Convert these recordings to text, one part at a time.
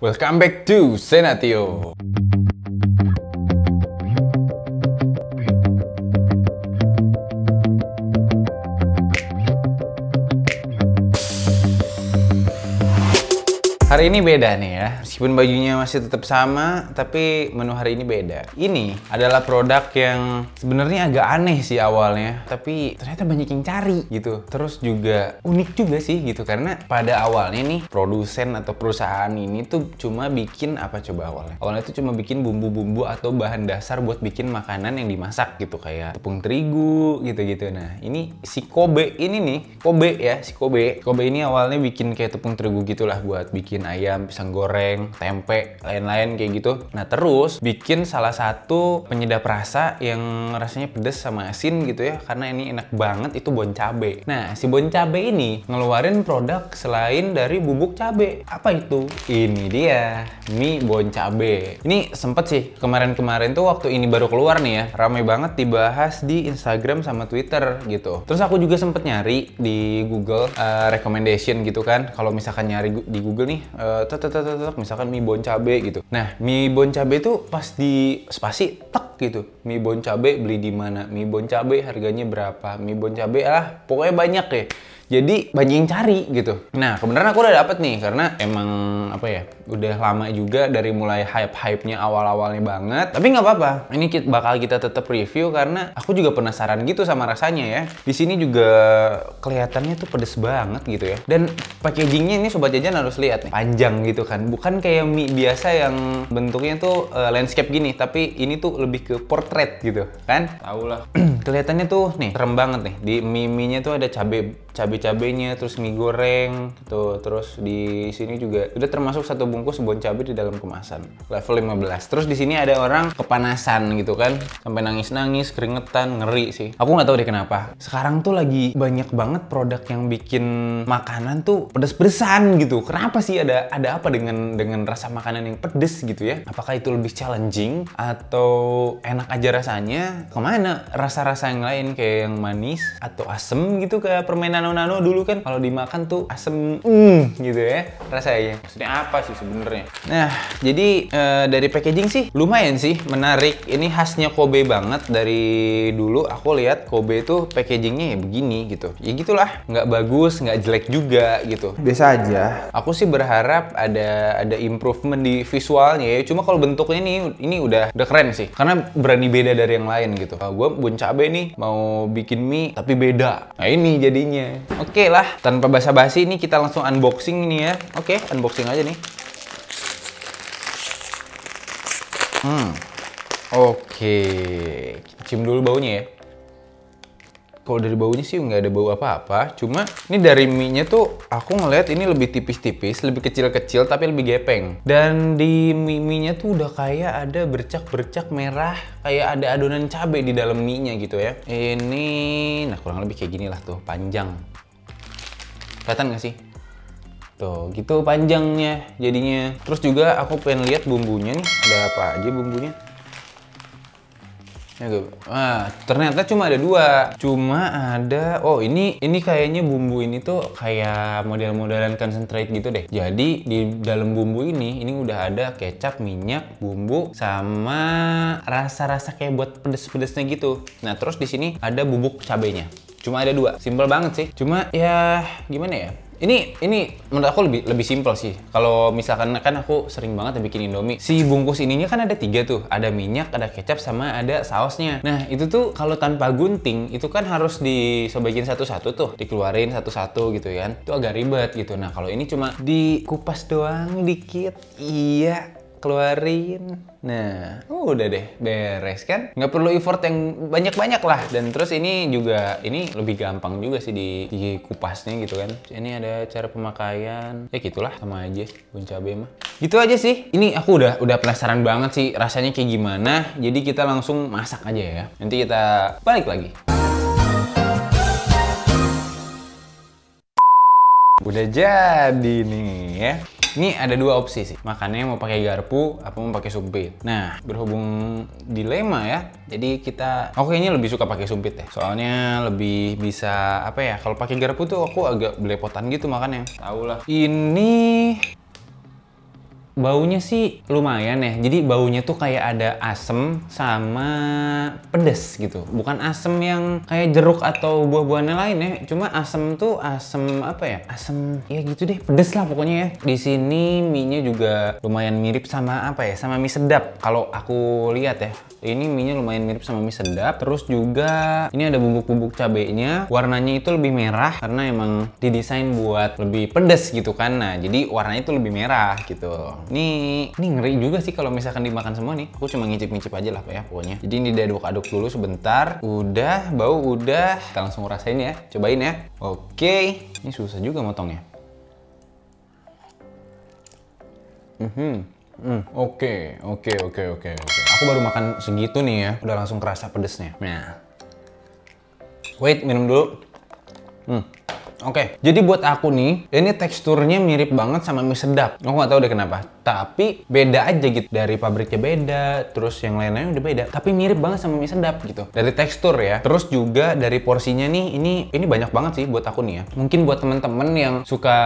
Welcome back to Senatio. Hari ini beda nih ya. Meskipun bajunya masih tetap sama, tapi menu hari ini beda. Ini adalah produk yang sebenarnya agak aneh sih awalnya, tapi ternyata banyak yang cari gitu. Terus juga unik juga sih gitu karena pada awalnya nih produsen atau perusahaan ini tuh cuma bikin apa coba awalnya? Awalnya tuh cuma bikin bumbu-bumbu atau bahan dasar buat bikin makanan yang dimasak gitu kayak tepung terigu gitu-gitu. Nah, ini si Kobe ini nih, Kobe ya, si Kobe. Kobe ini awalnya bikin kayak tepung terigu gitulah buat bikin bikin ayam, pisang goreng, tempe, lain-lain kayak gitu. Nah terus bikin salah satu penyedap rasa yang rasanya pedes sama asin gitu ya karena ini enak banget itu bon cabe. Nah si bon cabe ini ngeluarin produk selain dari bubuk cabe. Apa itu? Ini dia mie bon cabe. Ini sempet sih kemarin-kemarin tuh waktu ini baru keluar nih ya ramai banget dibahas di Instagram sama Twitter gitu. Terus aku juga sempet nyari di Google uh, recommendation gitu kan kalau misalkan nyari di Google nih uh, eh, tek, tek, tek, tek, misalkan mie bon cabe gitu. Nah, mie bon cabe itu pas di spasi tek gitu. Mie bon cabe beli di mana? Mie bon cabe harganya berapa? Mie bon cabe ah pokoknya banyak ya. Jadi banyak yang cari gitu. Nah, kebenaran aku udah dapet nih karena emang apa ya, udah lama juga dari mulai hype-hype-nya awal-awalnya banget. Tapi nggak apa-apa. Ini kita, bakal kita tetap review karena aku juga penasaran gitu sama rasanya ya. Di sini juga kelihatannya tuh pedes banget gitu ya. Dan packagingnya ini sobat jajan harus lihat nih. Panjang gitu kan. Bukan kayak mie biasa yang bentuknya tuh uh, landscape gini, tapi ini tuh lebih ke portrait gitu kan. Tahu lah. kelihatannya tuh nih serem banget nih. Di mie-nya tuh ada cabai cabai-cabainya, terus mie goreng, gitu. Terus di sini juga udah termasuk satu bungkus bon cabai di dalam kemasan. Level 15. Terus di sini ada orang kepanasan gitu kan, sampai nangis-nangis, keringetan, ngeri sih. Aku nggak tahu deh kenapa. Sekarang tuh lagi banyak banget produk yang bikin makanan tuh pedes-pedesan gitu. Kenapa sih ada ada apa dengan dengan rasa makanan yang pedes gitu ya? Apakah itu lebih challenging atau enak aja rasanya? Kemana rasa-rasa yang lain kayak yang manis atau asem gitu kayak permainan nano-nano dulu kan kalau dimakan tuh asem mm, gitu ya rasanya. Maksudnya apa sih sebenarnya? Nah, jadi e, dari packaging sih lumayan sih menarik. Ini khasnya Kobe banget dari dulu aku lihat Kobe itu packagingnya ya begini gitu. Ya gitulah, nggak bagus, nggak jelek juga gitu. Biasa aja. Aku sih berharap ada ada improvement di visualnya ya. Cuma kalau bentuknya nih ini udah udah keren sih. Karena berani beda dari yang lain gitu. gue bun cabe nih mau bikin mie tapi beda. Nah ini jadinya Oke okay lah, tanpa basa-basi ini kita langsung unboxing ini ya. Oke, okay, unboxing aja nih. Hmm. Oke, okay. cium dulu baunya ya kalau dari baunya sih nggak ada bau apa-apa. Cuma ini dari mie-nya tuh aku ngeliat ini lebih tipis-tipis, lebih kecil-kecil tapi lebih gepeng. Dan di mie-nya tuh udah kayak ada bercak-bercak merah, kayak ada adonan cabe di dalam mie-nya gitu ya. Ini, nah kurang lebih kayak gini lah tuh, panjang. Kelihatan nggak sih? Tuh, gitu panjangnya jadinya. Terus juga aku pengen lihat bumbunya nih, ada apa aja bumbunya. Nah, ternyata cuma ada dua. Cuma ada, oh ini ini kayaknya bumbu ini tuh kayak model-modelan concentrate gitu deh. Jadi di dalam bumbu ini, ini udah ada kecap, minyak, bumbu, sama rasa-rasa kayak buat pedes-pedesnya gitu. Nah, terus di sini ada bubuk cabenya. Cuma ada dua, simple banget sih. Cuma ya gimana ya? ini ini menurut aku lebih lebih simpel sih. Kalau misalkan kan aku sering banget bikin Indomie. Si bungkus ininya kan ada tiga tuh, ada minyak, ada kecap, sama ada sausnya. Nah itu tuh kalau tanpa gunting itu kan harus disobekin satu-satu tuh, dikeluarin satu-satu gitu kan. Itu agak ribet gitu. Nah kalau ini cuma dikupas doang dikit, iya keluarin. Nah, oh, udah deh, beres kan? Nggak perlu effort yang banyak-banyak lah. Dan terus ini juga, ini lebih gampang juga sih di, di kupasnya gitu kan. Ini ada cara pemakaian, ya gitulah sama aja bun cabai mah. Gitu aja sih. Ini aku udah udah penasaran banget sih rasanya kayak gimana. Jadi kita langsung masak aja ya. Nanti kita balik lagi. Udah jadi nih ya. Ini ada dua opsi sih. Makannya mau pakai garpu apa mau pakai sumpit. Nah, berhubung dilema ya. Jadi kita aku kayaknya lebih suka pakai sumpit ya. Soalnya lebih bisa apa ya? Kalau pakai garpu tuh aku agak belepotan gitu makannya. Tahu lah. Ini baunya sih lumayan ya. Jadi baunya tuh kayak ada asem sama pedes gitu. Bukan asem yang kayak jeruk atau buah-buahan lain ya. Cuma asem tuh asem apa ya? Asem ya gitu deh, pedes lah pokoknya ya. Di sini minyak juga lumayan mirip sama apa ya? Sama mie sedap kalau aku lihat ya. Ini minyak lumayan mirip sama mie sedap. Terus juga ini ada bubuk-bubuk cabenya. Warnanya itu lebih merah karena emang didesain buat lebih pedes gitu kan. Nah, jadi warnanya itu lebih merah gitu. Ini, Nih, ini ngeri juga sih kalau misalkan dimakan semua nih. Aku cuma ngicip-ngicip aja lah ya pokoknya. Jadi ini diaduk-aduk dulu sebentar. Udah, bau udah. Kita langsung rasain ya. Cobain ya. Oke. Ini susah juga motongnya. Mm -hmm. Oke, oke, oke, oke, oke. Aku baru makan segitu nih ya. Udah langsung kerasa pedesnya. Nah. Wait, minum dulu. Hmm. Oke, okay. jadi buat aku nih, ini teksturnya mirip banget sama mie sedap. Aku nggak tahu deh kenapa tapi beda aja gitu dari pabriknya beda terus yang lain-lain udah beda tapi mirip banget sama mie sedap gitu dari tekstur ya terus juga dari porsinya nih ini ini banyak banget sih buat aku nih ya mungkin buat temen-temen yang suka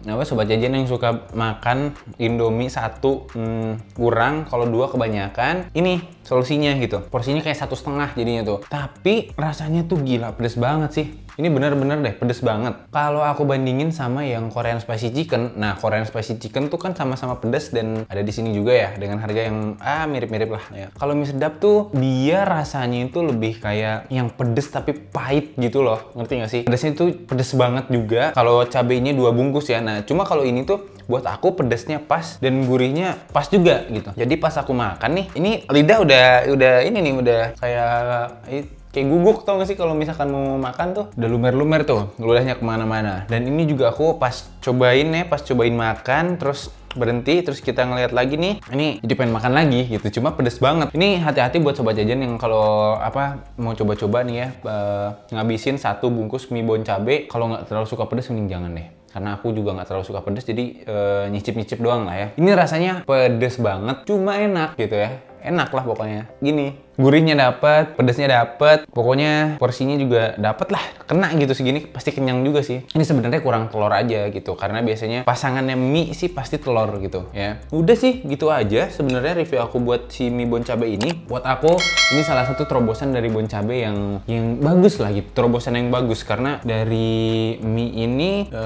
apa sobat jajan yang suka makan indomie satu hmm, kurang kalau dua kebanyakan ini solusinya gitu porsinya kayak satu setengah jadinya tuh tapi rasanya tuh gila pedes banget sih ini bener-bener deh pedes banget kalau aku bandingin sama yang Korean spicy chicken nah Korean spicy chicken tuh kan sama-sama sama pedas dan ada di sini juga ya dengan harga yang ah mirip-mirip lah ya. Kalau mie sedap tuh dia rasanya itu lebih kayak yang pedes tapi pahit gitu loh. Ngerti gak sih? Pedesnya itu pedes banget juga. Kalau cabainya dua bungkus ya. Nah, cuma kalau ini tuh buat aku pedesnya pas dan gurihnya pas juga gitu. Jadi pas aku makan nih, ini lidah udah udah ini nih udah kayak kayak guguk tau gak sih kalau misalkan mau makan tuh udah lumer-lumer tuh ludahnya kemana-mana dan ini juga aku pas cobain ya pas cobain makan terus berhenti terus kita ngelihat lagi nih ini jadi pengen makan lagi gitu cuma pedes banget ini hati-hati buat sobat jajan yang kalau apa mau coba-coba nih ya uh, ngabisin satu bungkus mie bon cabe kalau nggak terlalu suka pedes mending jangan deh karena aku juga nggak terlalu suka pedes jadi nyicip eh, nyicip-nyicip doang lah ya ini rasanya pedes banget cuma enak gitu ya enak lah pokoknya gini gurihnya dapat, pedasnya dapat, pokoknya porsinya juga dapat lah, kena gitu segini pasti kenyang juga sih. Ini sebenarnya kurang telur aja gitu, karena biasanya pasangannya mie sih pasti telur gitu ya. Udah sih gitu aja sebenarnya review aku buat si mie bon cabe ini. Buat aku ini salah satu terobosan dari bon cabe yang yang bagus lah gitu, terobosan yang bagus karena dari mie ini e,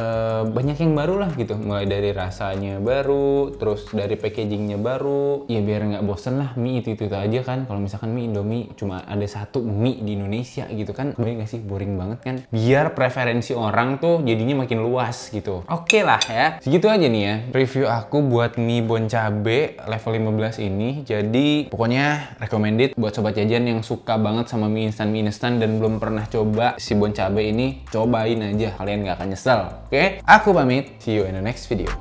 banyak yang baru lah gitu, mulai dari rasanya baru, terus dari packagingnya baru, ya biar nggak bosen lah mie itu itu aja kan. Kalau misalkan mie Indomie cuma ada satu mie di Indonesia gitu kan kembali gak sih boring banget kan biar preferensi orang tuh jadinya makin luas gitu oke okay lah ya segitu aja nih ya review aku buat mie bon cabe level 15 ini jadi pokoknya recommended buat sobat jajan yang suka banget sama mie instan mie instan dan belum pernah coba si bon cabe ini cobain aja kalian gak akan nyesel oke okay? aku pamit see you in the next video